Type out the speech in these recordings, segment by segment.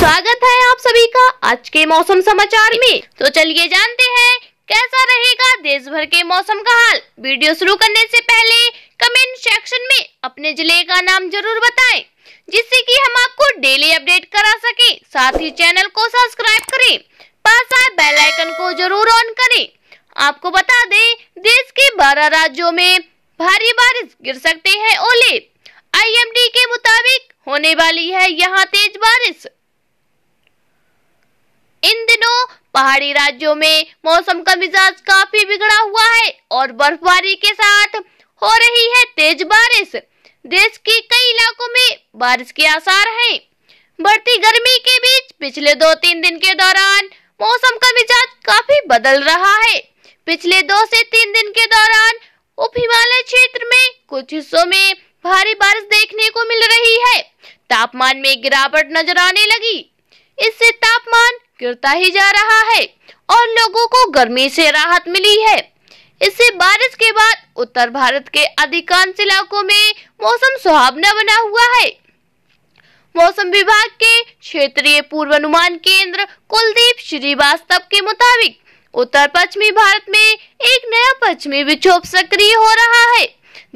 स्वागत है आप सभी का आज के मौसम समाचार में तो चलिए जानते हैं कैसा रहेगा देश भर के मौसम का हाल वीडियो शुरू करने से पहले कमेंट सेक्शन में अपने जिले का नाम जरूर बताएं जिससे कि हम आपको डेली अपडेट करा सके साथ ही चैनल को सब्सक्राइब करें पास आए बेल आइकन को जरूर ऑन करें आपको बता दें देश के बारह राज्यों में भारी बारिश गिर सकते हैं ओले आईएमडी के मुताबिक होने वाली है यहाँ तेज बारिश पहाड़ी राज्यों में मौसम का मिजाज काफी बिगड़ा हुआ है और बर्फबारी के साथ हो रही है तेज बारिश देश के कई इलाकों में बारिश के आसार हैं। बढ़ती गर्मी के बीच पिछले दो तीन दिन के दौरान मौसम का मिजाज काफी बदल रहा है पिछले दो से तीन दिन के दौरान उप हिमालय क्षेत्र में कुछ हिस्सों में भारी बारिश देखने को मिल रही है तापमान में गिरावट नजर आने लगी इससे तापमान गिरता ही जा रहा है और लोगों को गर्मी से राहत मिली है इससे बारिश के बाद उत्तर भारत के अधिकांश इलाकों में मौसम सुहावना बना हुआ है मौसम विभाग के क्षेत्रीय पूर्वानुमान केंद्र कुलदीप श्रीवास्तव के मुताबिक उत्तर पश्चिमी भारत में एक नया पश्चिमी विक्षोभ सक्रिय हो रहा है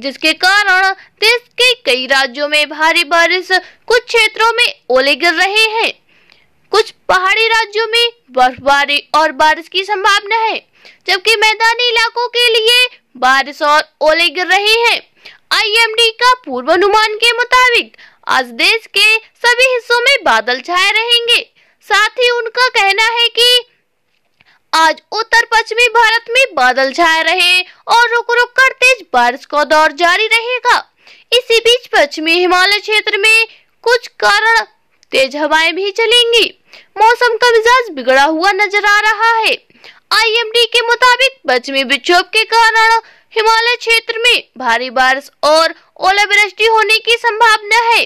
जिसके कारण देश के कई राज्यों में भारी बारिश कुछ क्षेत्रों में ओले गिर रहे हैं कुछ पहाड़ी राज्यों में बर्फबारी और बारिश की संभावना है जबकि मैदानी इलाकों के लिए बारिश और ओले गिर रहे हैं आईएमडी का पूर्वानुमान के मुताबिक आज देश के सभी हिस्सों में बादल छाए रहेंगे साथ ही उनका कहना है कि आज उत्तर पश्चिमी भारत में बादल छाए रहे और रुक रुक कर तेज बारिश का दौर जारी रहेगा इसी बीच पश्चिमी हिमालय क्षेत्र में कुछ कारण तेज हवाएं भी चलेंगी मौसम का मिजाज बिगड़ा हुआ नजर आ रहा है आईएमडी के मुताबिक पश्चिमी विक्षोभ के कारण हिमालय क्षेत्र में भारी बारिश और ओलावृष्टि होने की संभावना है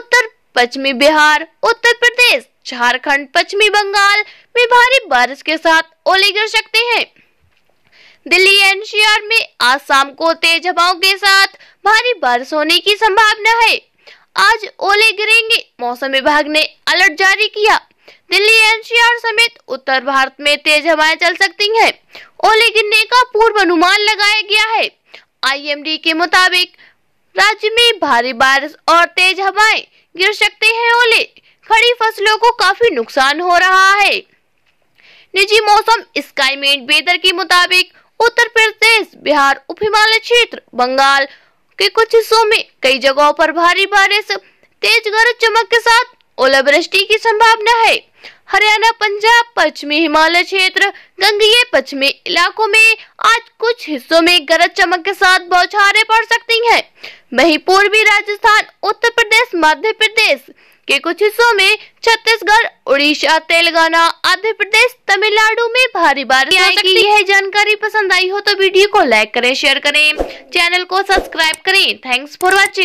उत्तर पश्चिमी बिहार उत्तर प्रदेश झारखंड, पश्चिमी बंगाल में भारी बारिश के साथ ओले गिर सकते हैं दिल्ली एनसीआर में आज शाम को तेज हवाओं के साथ भारी बारिश होने की संभावना है आज ओले गिरेंगे मौसम विभाग ने अलर्ट जारी किया दिल्ली एनसीआर समेत उत्तर भारत में तेज हवाएं चल सकती हैं। ओले गिरने का पूर्व अनुमान लगाया गया है आईएमडी के मुताबिक राज्य में भारी बारिश और तेज हवाएं गिर सकते हैं ओले खड़ी फसलों को काफी नुकसान हो रहा है निजी मौसम स्काईमेट वेदर के मुताबिक उत्तर प्रदेश बिहार उप हिमालय क्षेत्र बंगाल के कुछ हिस्सों में कई जगहों पर भारी बारिश तेज गरज चमक के साथ ओलावृष्टि की संभावना है हरियाणा पंजाब पश्चिमी हिमालय क्षेत्र गंगीय पश्चिमी इलाकों में आज कुछ हिस्सों में गरज चमक के साथ बौछारें पड़ सकती हैं। वहीं पूर्वी राजस्थान उत्तर प्रदेश मध्य प्रदेश के कुछ हिस्सों में छत्तीसगढ़ उड़ीसा तेलंगाना आंध्र प्रदेश तमिलनाडु में भारी बारिश हो सकती है जानकारी पसंद आई हो तो वीडियो को लाइक करें शेयर करें चैनल को सब्सक्राइब करें थैंक्स फॉर वॉचिंग